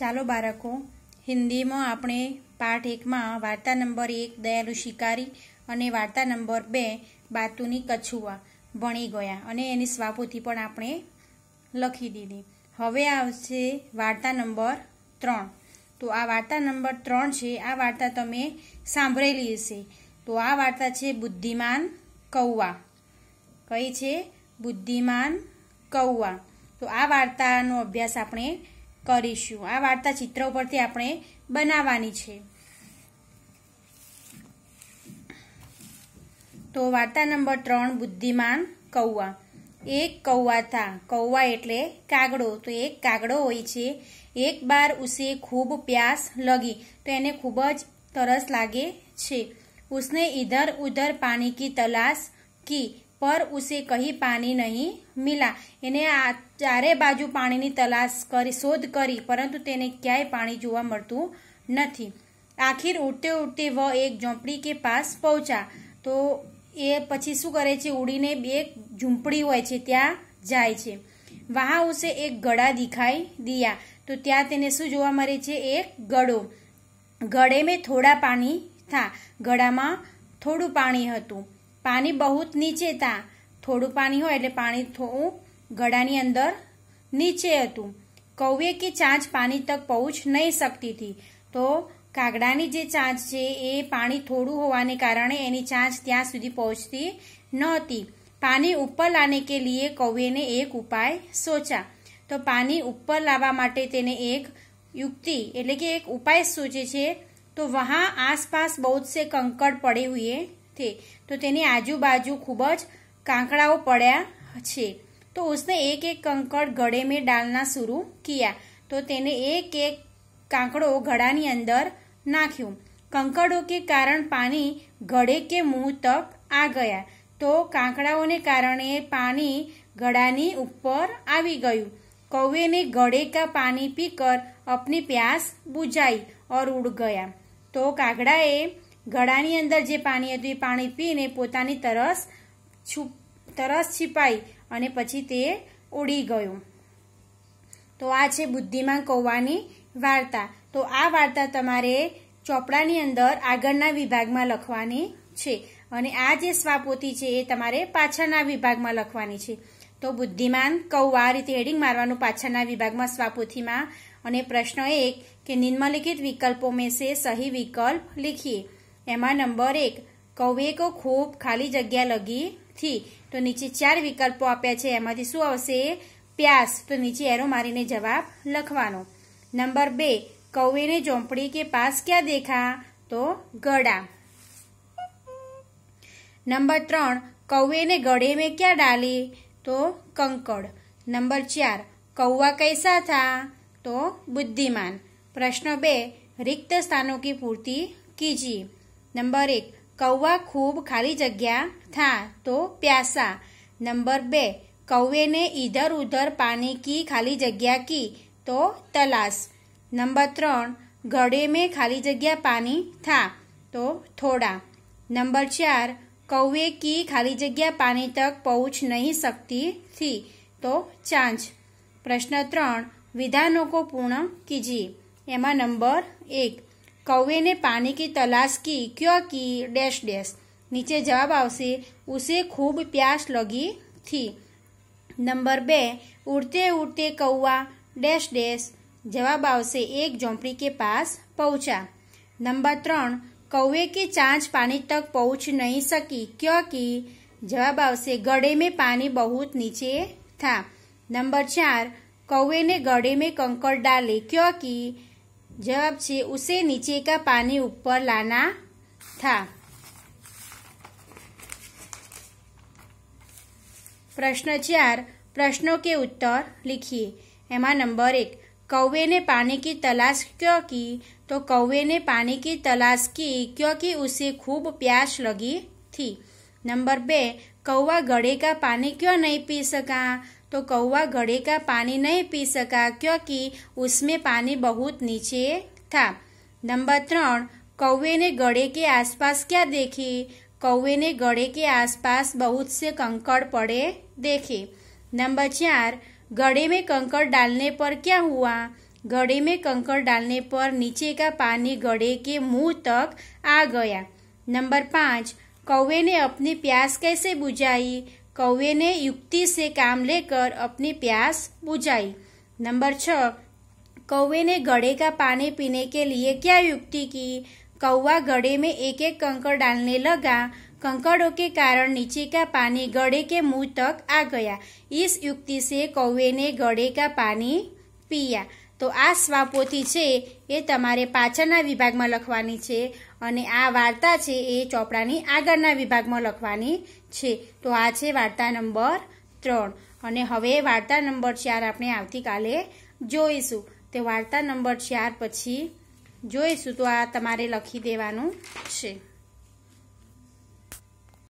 ચાલો બાળકો હિન્દીમાં આપણે પાઠ એકમાં વાર્તા નંબર એક દયાલુ શિકારી અને વાર્તા નંબર બે બાતુની કછુઆ ભણી ગયા અને એની સ્વાપોથી પણ આપણે લખી દીધી હવે આવશે વાર્તા નંબર ત્રણ તો આ વાર્તા નંબર ત્રણ છે આ વાર્તા તમે સાંભળેલી હશે તો આ વાર્તા છે બુદ્ધિમાન કૌવા કઈ છે બુદ્ધિમાન કૌવા તો આ વાર્તાનો અભ્યાસ આપણે કરીશું આ વાર્તા ચિત્ર ઉપરથી આપણે બનાવવાની છે તો વાર્તા નંબર ત્રણ બુદ્ધિમાન કૌવા એક કૌવા થા કૌવા એટલે કાગડો તો એક કાગડો હોય છે એક બાર ઉસે ખૂબ પ્યાસ લગી તો એને ખૂબ જ તરસ લાગે છે ઉસને ઇધર ઉધર પાણી કી તલાશ કી પર ઉસે કહી પાણી નહીં મિલા એને આ ચારે બાજુ પાણીની તલાશ કરી શોધ કરી પરંતુ તેને ક્યાંય પાણી જોવા મળતું નથી આખીર ઉડતે ઉડતે વ એક ઝોંપડી કે પાસ પહોંચ્યા તો એ પછી શું કરે છે ઉડીને બે ઝૂંપડી હોય છે ત્યાં જાય છે વહા ઉસે એક ગળા દેખાઈ દિયા તો ત્યાં તેને શું જોવા મળે છે એક ગળો ગળે મેં થોડા પાણી થા ગળામાં થોડું પાણી હતું પાણી બહુ નીચે તા થોડું પાણી હોય એટલે પાણી થોડું ગળાની અંદર નીચે હતું કૌએ કે ચાંચ પાણી તક પહોંચ નહીં શકતી હતી તો કાગડાની જે ચાંચ છે એ પાણી થોડું હોવાને કારણે એની ચાંચ ત્યાં સુધી પહોંચતી નહોતી પાણી ઉપર લાને કે લીએ કૌએને એક ઉપાય સોચા તો પાણી ઉપર લાવવા માટે તેને એક યુક્તિ એટલે કે એક ઉપાય સૂચે છે તો વહા આસપાસ બહુ સે કંકડ પડે હુએ વખતે તો તેની આજુબાજુ ખૂબ જ કાંકડાઓ પડ્યા છે તો ઉસને એક એક કંકડ ગળે મેં ડાલના શરૂ કિયા તો તેને એક એક કાંકડો ગળાની અંદર નાખ્યો કંકડો કે કારણ પાણી ગળે કે મુંહ તક આ ગયા તો કાંકડાઓને કારણે પાણી ગળાની ઉપર આવી ગયું कौवे ગળે કા પાણી પીકર पीकर પ્યાસ प्यास बुझाई ઉડ ગયા તો तो ગળાની અંદર જે પાણી હતું એ પાણી પીને પોતાની તરસ છુપ તરસ છીપાઈ અને પછી તે ઉડી ગયો તો આ છે બુદ્ધિમાન કૌવાની વાર્તા તો આ વાર્તા તમારે ચોપડાની અંદર આગળના વિભાગમાં લખવાની છે અને આ જે સ્વાપોતી છે એ તમારે પાછળના વિભાગમાં લખવાની છે તો બુદ્ધિમાન કૌવા રીતે હેડિંગ મારવાનું પાછળના વિભાગમાં સ્વાપોથીમાં અને પ્રશ્ન એક કે નિમ્નલિખિત વિકલ્પો મેં સે સહી વિકલ્પ લીખીએ એમાં નંબર એક કવે કો ખૂબ ખાલી જગ્યા લગી થી તો નીચે ચાર વિકલ્પો આપ્યા છે એમાંથી શું આવશે પ્યાસ તો નીચે એરો મારીને જવાબ લખવાનો નંબર બે કવેને ઝોંપડી કે પાસ ક્યાં દેખા તો ગળા નંબર ત્રણ કૌવેને ગળે મેં ક્યાં ડાલી તો કંકડ નંબર ચાર કૌવા કૈસા થા તો બુદ્ધિમાન પ્રશ્ન બે રિક્ત સ્થાનો કી પૂર્તિ કીજી નંબર એક કૌવા ખૂબ ખાલી જગ્યા થા તો પ્યાસા નંબર બે કૌવેને ને ઇધર ઉધર પાણી કી ખાલી જગ્યા કી તો તલાશ નંબર ત્રણ ઘડે મેં ખાલી જગ્યા પાણી થા તો થોડા નંબર ચાર કૌવે કી ખાલી જગ્યા પાણી તક પહોંચ નહીં શકતી થી તો ચાંચ પ્રશ્ન ત્રણ વિધાનો કો પૂર્ણ કીજી એમાં નંબર એક कौवे ने पानी की तलाश की क्योंकि डैश डैश नीचे जवाब आवश्य उसे खूब प्यास लगी थी नंबर बे उड़ते उड़ते કૌવા डैश डैश जवाब आवश्य एक झोंपड़ी के पास पहुंचा नंबर त्रन कौवे की चांच पानी तक पहुंच नहीं सकी क्योंकि जवाब आवश्य गड़े में पानी बहुत नीचे था नंबर चार कौवे ने गड़े में कंकड़ डाले क्योंकि जब से उसे नीचे का पानी ऊपर लाना था प्रश्न चार प्रश्नों के उत्तर लिखिए એમાં नंबर एक कौवे ने पानी की तलाश क्यों की तो कौवे ने पानी की तलाश की क्योंकि उसे खूब प्यास लगी थी नंबर बे कौवा गड़े का पानी क्यों नहीं पी सका तो कौवा घड़े का पानी नहीं पी सका क्योंकि उसमें पानी बहुत नीचे था नंबर त्रण कौवे ने घड़े के आसपास क्या देखी कौवे ने घड़े के आसपास बहुत से कंकड़ पड़े देखे नंबर चार घड़े में कंकड़ डालने पर क्या हुआ घड़े में कंकड़ डालने पर नीचे का पानी घड़े के मुंह तक आ गया नंबर पाँच कौवे ने अपनी प्यास कैसे बुझाई कौवे ने युक्ति से काम लेकर अपनी प्यास बुझाई नंबर छ कौवे ने घड़े का पानी पीने के लिए क्या युक्ति की कौवा घड़े में एक एक कंकड़ डालने लगा कंकड़ों के कारण नीचे का पानी गड़े के मुंह तक आ गया इस युक्ति से कौवे ने गड़े का पानी पिया તો આ સ્વાપોથી છે એ તમારે પાછળના વિભાગમાં લખવાની છે અને આ વાર્તા છે એ ચોપડાની આગળના વિભાગમાં લખવાની છે તો આ છે વાર્તા નંબર ત્રણ અને હવે વાર્તા નંબર ચાર આપણે આવતીકાલે જોઈશું તે વાર્તા નંબર ચાર પછી જોઈશું તો આ તમારે લખી દેવાનું છે